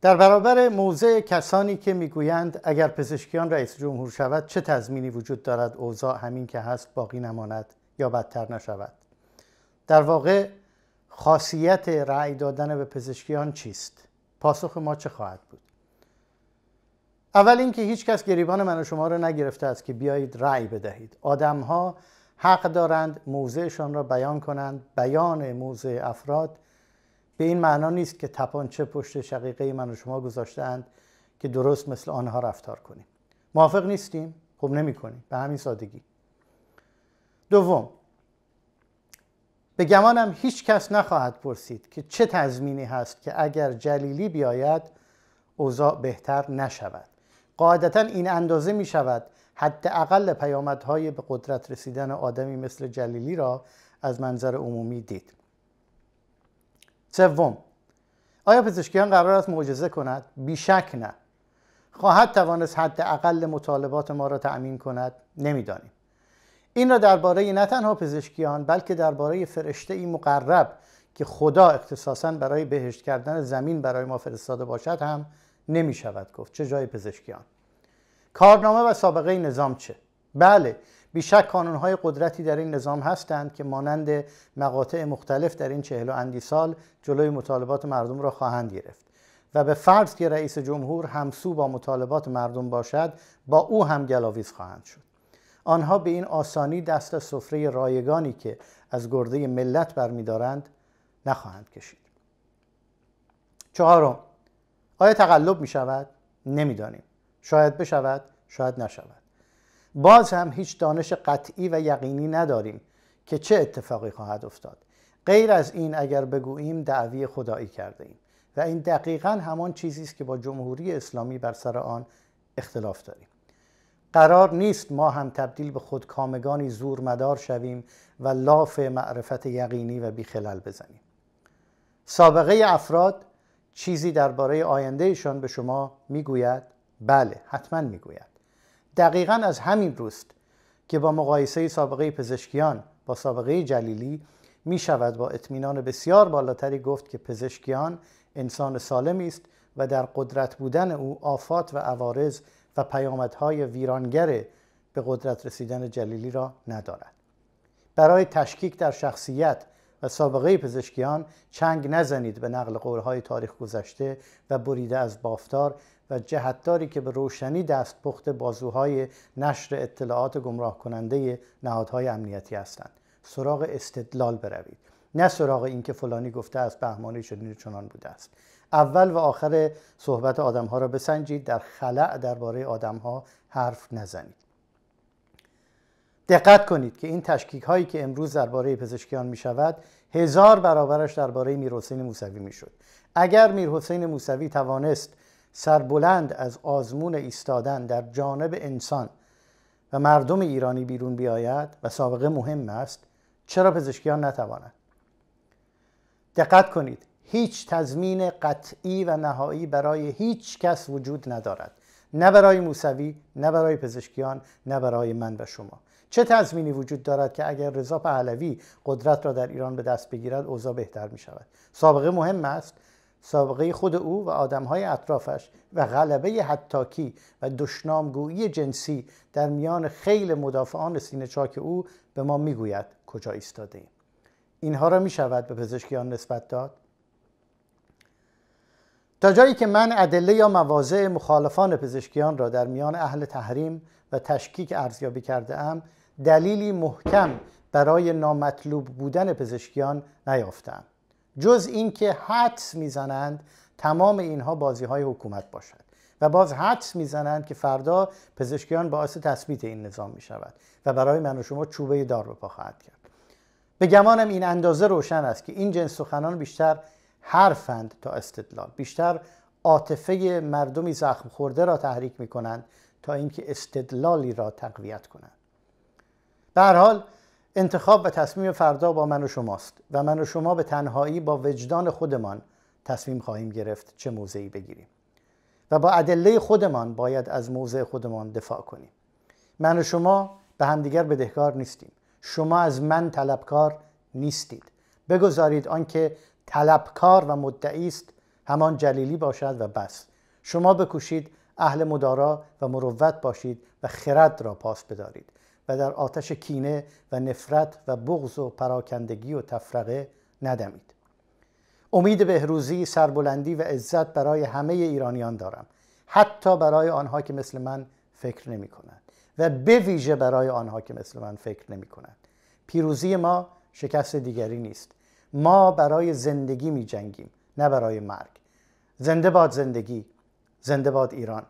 در برابر موضع کسانی که میگویند اگر پزشکیان رئیس جمهور شود چه تضمینی وجود دارد اوضاع همین که هست باقی نماند یا بدتر نشود در واقع خاصیت رأی دادن به پزشکیان چیست پاسخ ما چه خواهد بود اول اینکه هیچ کس گریبان من و شما را نگرفته است که بیایید رأی بدهید آدمها حق دارند موضعشان را بیان کنند بیان موضع افراد به این معنا نیست که تپانچه پشت شقیقه من و شما اند که درست مثل آنها رفتار کنیم موافق نیستیم خب نمی کنیم به همین سادگی دوم به گمانم هیچ کس نخواهد پرسید که چه تضمینی هست که اگر جلیلی بیاید اوضاع بهتر نشود قاعدتا این اندازه می شود حداقل پیامدهای به قدرت رسیدن آدمی مثل جلیلی را از منظر عمومی دید سوم آیا پزشکیان قرار است معجزه کند بیشک نه خواهد توانست حد اقل مطالبات ما را تأمین کند نمیدانیم این را درباره نه تنها پزشکیان بلکه درباره فرشته ای مقرب که خدا اختصاصا برای بهشت کردن زمین برای ما فرستاده باشد هم نمی شود گفت چه جای پزشکیان کارنامه و سابقه نظام چه بله بیشک کانونهای قدرتی در این نظام هستند که مانند مقاطع مختلف در این چهل و اندی سال جلوی مطالبات مردم را خواهند گرفت و به فرض که رئیس جمهور همسو با مطالبات مردم باشد با او هم گلاویز خواهند شد آنها به این آسانی دست از سفره رایگانی که از گرده ملت برمیدارند نخواهند کشید چهارم آیا تقلب می شود؟ نمیدانیم شاید بشود شاید نشود باز هم هیچ دانش قطعی و یقینی نداریم که چه اتفاقی خواهد افتاد غیر از این اگر بگوییم دعوی خدایی کرده ایم و این دقیقا همان چیزی است که با جمهوری اسلامی بر سر آن اختلاف داریم قرار نیست ما هم تبدیل به خود زور زورمدار شویم و لاف معرفت یقینی و بیخلل بزنیم سابقه افراد چیزی درباره آیندهشان به شما میگوید بله حتما میگوید دقیقا از همین روست که با مقایسه سابقه پزشکیان با سابقه جلیلی می شود با اطمینان بسیار بالاتری گفت که پزشکیان انسان سالمی است و در قدرت بودن او آفات و عوارض و پیامدهای ویرانگر به قدرت رسیدن جلیلی را ندارد برای تشکیک در شخصیت و سابقه پزشکیان چنگ نزنید به نقل قولهای تاریخ گذشته و بریده از بافتار و جهتداری که به روشنی دست پخت بازوهای نشر اطلاعات گمراه کننده نهادهای امنیتی هستند سراغ استدلال بروید نه سراغ اینکه فلانی گفته است بهمانی چنین چنان بوده است اول و آخر صحبت آدمها را بسنجید در خلع درباره آدمها حرف نزنید دقت کنید که این تشکیک هایی که امروز درباره پزشکیان می شود هزار برابرش درباره میرحسین موسوی می شود. اگر میرحسین موسوی توانست سربلند از آزمون ایستادن در جانب انسان و مردم ایرانی بیرون بیاید و سابقه مهم است چرا پزشکیان نتوانند دقت کنید هیچ تضمین قطعی و نهایی برای هیچ کس وجود ندارد نه برای موسوی نه برای پزشکیان نه برای من و شما چه تضمینی وجود دارد که اگر رضا پهلوی قدرت را در ایران به دست بگیرد اوضاع بهتر می شود سابقه مهم است سابقه خود او و آدمهای اطرافش و غلبه حتاکی و دشنامگویی جنسی در میان خیل مدافعان سینه چاک او به ما میگوید کجا ایستاده ایم. اینها را می شود به پزشکیان نسبت داد تا جایی که من ادله یا مواضع مخالفان پزشکیان را در میان اهل تحریم و تشکیک ارزیابی کرده ام دلیلی محکم برای نامطلوب بودن پزشکیان نیافتم جز اینکه حدس میزنند تمام اینها بازی های حکومت باشد و باز حدس میزنند که فردا پزشکیان باعث تثبیت این نظام می شود و برای من و شما چوبه دار به پا خواهد کرد به گمانم این اندازه روشن است که این جنس سخنان بیشتر حرفند تا استدلال بیشتر عاطفه مردمی زخم خورده را تحریک می کنند تا اینکه استدلالی را تقویت کنند به حال انتخاب و تصمیم فردا با من و شماست و من و شما به تنهایی با وجدان خودمان تصمیم خواهیم گرفت چه موضعی بگیریم و با ادله خودمان باید از موضع خودمان دفاع کنیم من و شما به همدیگر بدهکار نیستیم شما از من طلبکار نیستید بگذارید آنکه طلبکار و مدعی است همان جلیلی باشد و بس شما بکوشید اهل مدارا و مروت باشید و خرد را پاس بدارید و در آتش کینه و نفرت و بغض و پراکندگی و تفرقه ندمید امید بهروزی سربلندی و عزت برای همه ایرانیان دارم حتی برای آنها که مثل من فکر نمی کنند و به ویژه برای آنها که مثل من فکر نمی کنند پیروزی ما شکست دیگری نیست ما برای زندگی می جنگیم نه برای مرگ زنده باد زندگی زنده باد ایران